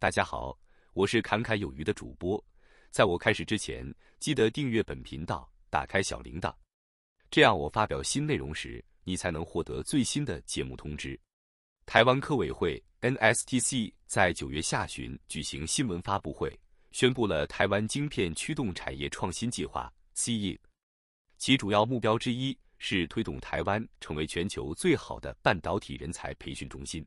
大家好，我是侃侃有余的主播。在我开始之前，记得订阅本频道，打开小铃铛，这样我发表新内容时，你才能获得最新的节目通知。台湾科委会 NSTC 在九月下旬举行新闻发布会，宣布了台湾晶片驱动产业创新计划 CE，其主要目标之一是推动台湾成为全球最好的半导体人才培训中心。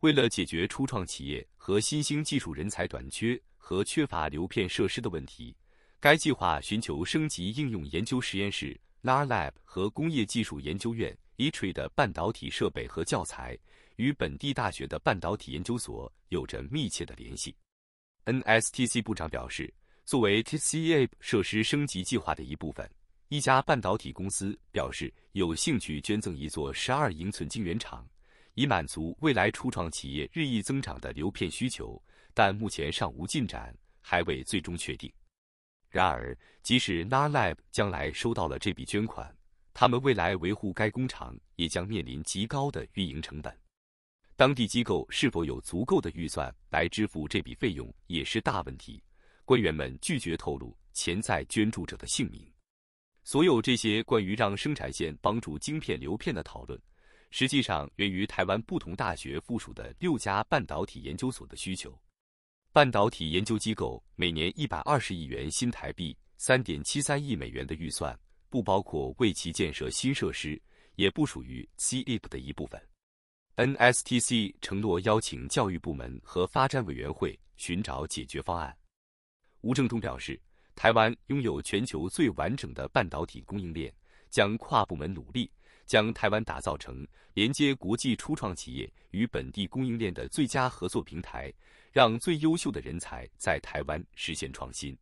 为了解决初创企业和新兴技术人才短缺和缺乏流片设施的问题，该计划寻求升级应用研究实验室 （AR Lab） 和工业技术研究院 （ITRI） 的半导体设备和教材，与本地大学的半导体研究所有着密切的联系。NSTC 部长表示，作为 t c a 设施升级计划的一部分，一家半导体公司表示有兴趣捐赠一座12英寸晶圆厂。以满足未来初创企业日益增长的流片需求，但目前尚无进展，还未最终确定。然而，即使 Nalab 将来收到了这笔捐款，他们未来维护该工厂也将面临极高的运营成本。当地机构是否有足够的预算来支付这笔费用也是大问题。官员们拒绝透露潜在捐助者的姓名。所有这些关于让生产线帮助晶片流片的讨论。实际上源于台湾不同大学附属的六家半导体研究所的需求。半导体研究机构每年一百二十亿元新台币（三点七三亿美元）的预算，不包括为其建设新设施，也不属于 CIP 的一部分。NSTC 承诺邀请教育部门和发展委员会寻找解决方案。吴正中表示，台湾拥有全球最完整的半导体供应链，将跨部门努力。将台湾打造成连接国际初创企业与本地供应链的最佳合作平台，让最优秀的人才在台湾实现创新。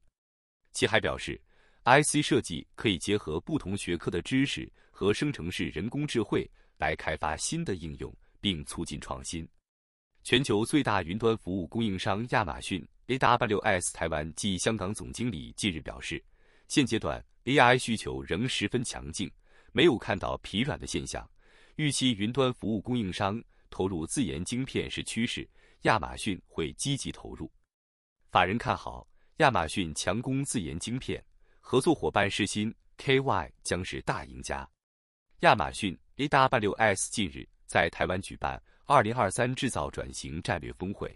其还表示，IC 设计可以结合不同学科的知识和生成式人工智能来开发新的应用，并促进创新。全球最大云端服务供应商亚马逊 AWS 台湾及香港总经理近日表示，现阶段 AI 需求仍十分强劲。没有看到疲软的现象，预期云端服务供应商投入自研晶片是趋势，亚马逊会积极投入。法人看好亚马逊强攻自研晶片，合作伙伴是新 KY 将是大赢家。亚马逊 AWS 近日在台湾举办2023制造转型战略峰会，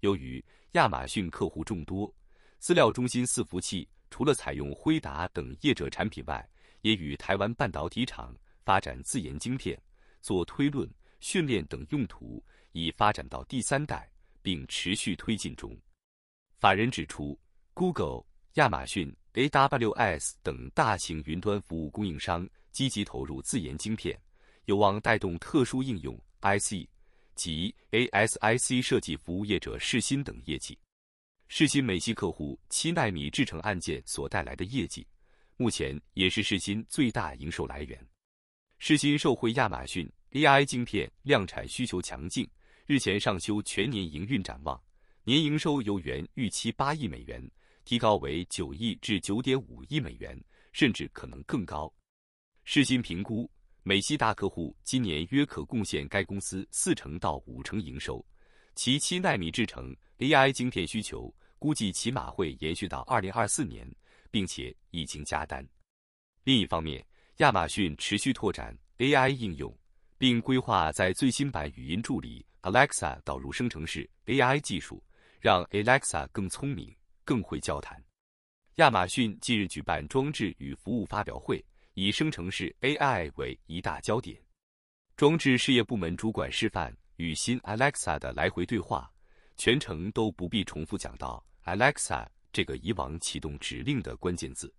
由于亚马逊客户众多，资料中心伺服器除了采用辉达等业者产品外，也与台湾半导体厂发展自研晶片做推论训练等用途，已发展到第三代，并持续推进中。法人指出，Google、亚马逊、AWS 等大型云端服务供应商积极投入自研晶片，有望带动特殊应用 IC 及 ASIC 设计服务业者视新等业绩。视新美系客户七纳米制成案件所带来的业绩。目前也是世新最大营收来源。世新受惠亚马逊 AI 晶片量产需求强劲，日前上修全年营运展望，年营收由原预期八亿美元提高为九亿至九点五亿美元，甚至可能更高。世新评估，美西大客户今年约可贡献该公司四成到五成营收，其七纳米制程 AI 晶片需求估计起码会延续到二零二四年。并且已经加单。另一方面，亚马逊持续拓展 AI 应用，并规划在最新版语音助理 Alexa 导入生成式 AI 技术，让 Alexa 更聪明、更会交谈。亚马逊近日举办装置与服务发表会，以生成式 AI 为一大焦点。装置事业部门主管示范与新 Alexa 的来回对话，全程都不必重复讲到 Alexa。这个以往启动指令的关键字，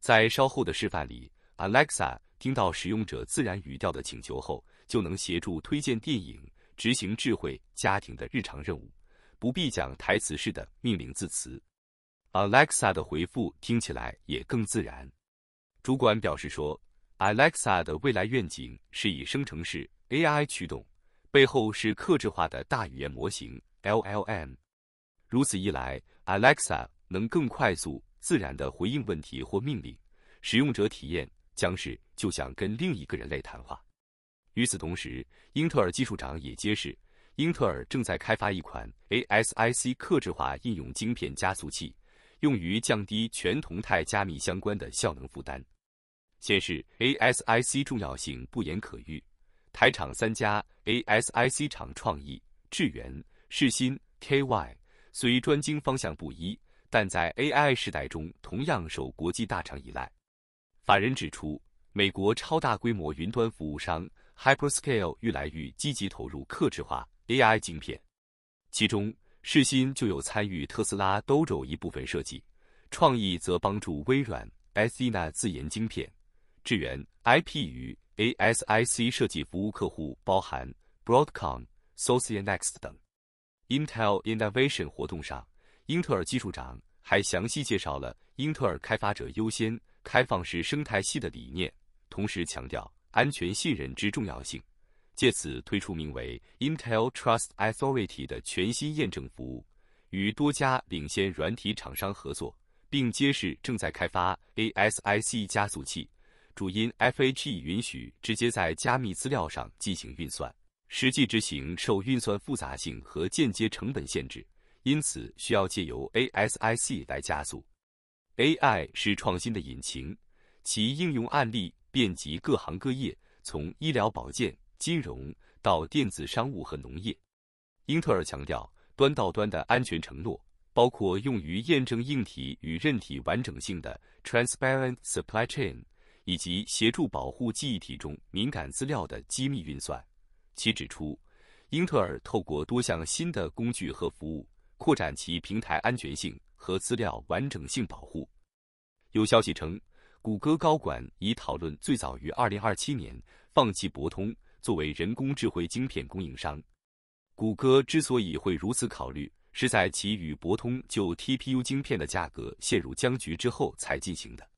在稍后的示范里，Alexa 听到使用者自然语调的请求后，就能协助推荐电影、执行智慧家庭的日常任务，不必讲台词式的命令字词。Alexa 的回复听起来也更自然。主管表示说，Alexa 的未来愿景是以生成式 AI 驱动，背后是克制化的大语言模型 LLM。如此一来，Alexa。能更快速、自然地回应问题或命令，使用者体验将是就像跟另一个人类谈话。与此同时，英特尔技术长也揭示，英特尔正在开发一款 ASIC 克制化应用晶片加速器，用于降低全同态加密相关的效能负担。显示 ASIC 重要性不言可喻。台厂三家 ASIC 厂创意、智元、世新 KY 虽专精方向不一。但在 AI 时代中，同样受国际大厂依赖。法人指出，美国超大规模云端服务商 Hyperscale 愈来愈积极投入客制化 AI 晶片，其中世新就有参与特斯拉 Duo 一部分设计，创意则帮助微软、Athena 自研晶片，智源 IP 与 ASIC 设计服务客户，包含 Broadcom、SoCnext 等。Intel Innovation 活动上，英特尔技术长。还详细介绍了英特尔开发者优先开放式生态系的理念，同时强调安全信任之重要性，借此推出名为 Intel Trust Authority 的全新验证服务，与多家领先软体厂商合作，并揭示正在开发 ASIC 加速器，主因 FHE 允许直接在加密资料上进行运算，实际执行受运算复杂性和间接成本限制。因此，需要借由 ASIC 来加速。AI 是创新的引擎，其应用案例遍及各行各业，从医疗保健、金融到电子商务和农业。英特尔强调端到端的安全承诺，包括用于验证硬体与韧体完整性的 Transparent Supply Chain，以及协助保护记忆体中敏感资料的机密运算。其指出，英特尔透过多项新的工具和服务。扩展其平台安全性和资料完整性保护。有消息称，谷歌高管已讨论最早于2027年放弃博通作为人工智慧晶片供应商。谷歌之所以会如此考虑，是在其与博通就 TPU 晶片的价格陷入僵局之后才进行的。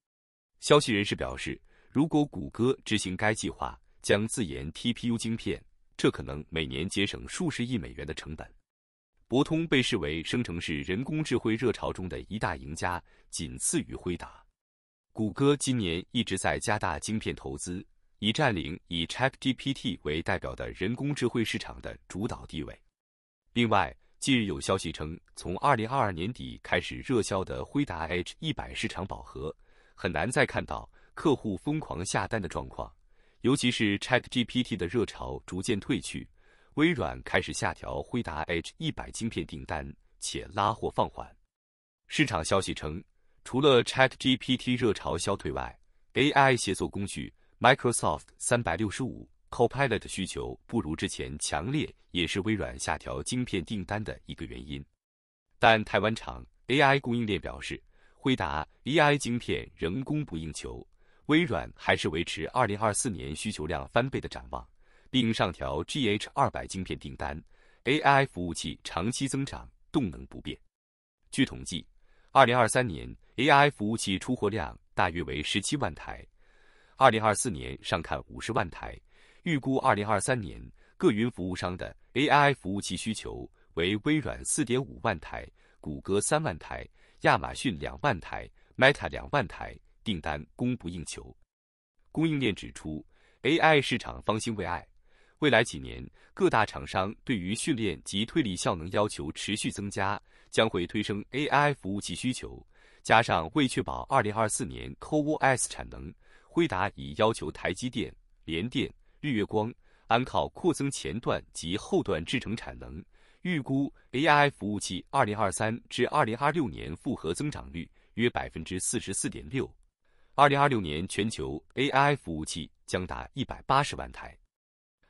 消息人士表示，如果谷歌执行该计划，将自研 TPU 晶片，这可能每年节省数十亿美元的成本。博通被视为生成式人工智慧热潮中的一大赢家，仅次于辉达。谷歌今年一直在加大晶片投资，以占领以 ChatGPT 为代表的人工智慧市场的主导地位。另外，近日有消息称，从2022年底开始热销的辉达 H100 市场饱和，很难再看到客户疯狂下单的状况，尤其是 ChatGPT 的热潮逐渐退去。微软开始下调辉达 H100 芯片订单，且拉货放缓。市场消息称，除了 ChatGPT 热潮消退外，AI 协作工具 Microsoft 365 Copilot 的需求不如之前强烈，也是微软下调芯片订单的一个原因。但台湾厂 AI 供应链表示，辉达 AI 芯片仍供不应求，微软还是维持2024年需求量翻倍的展望。并上调 GH 二百晶片订单，AI 服务器长期增长动能不变。据统计，二零二三年 AI 服务器出货量大约为十七万台，二零二四年上看五十万台。预估二零二三年各云服务商的 AI 服务器需求为微软四点五万台、谷歌三万台、亚马逊两万台、Meta 两万台，订单供不应求。供应链指出，AI 市场方兴未艾。未来几年，各大厂商对于训练及推理效能要求持续增加，将会推升 AI 服务器需求。加上为确保2024年 c o o s 产能，辉达已要求台积电、联电、日月光、安靠扩增前段及后段制程产能。预估 AI 服务器2023至2026年复合增长率约百分之四十四点六。二零二六年全球 AI 服务器将达一百八十万台。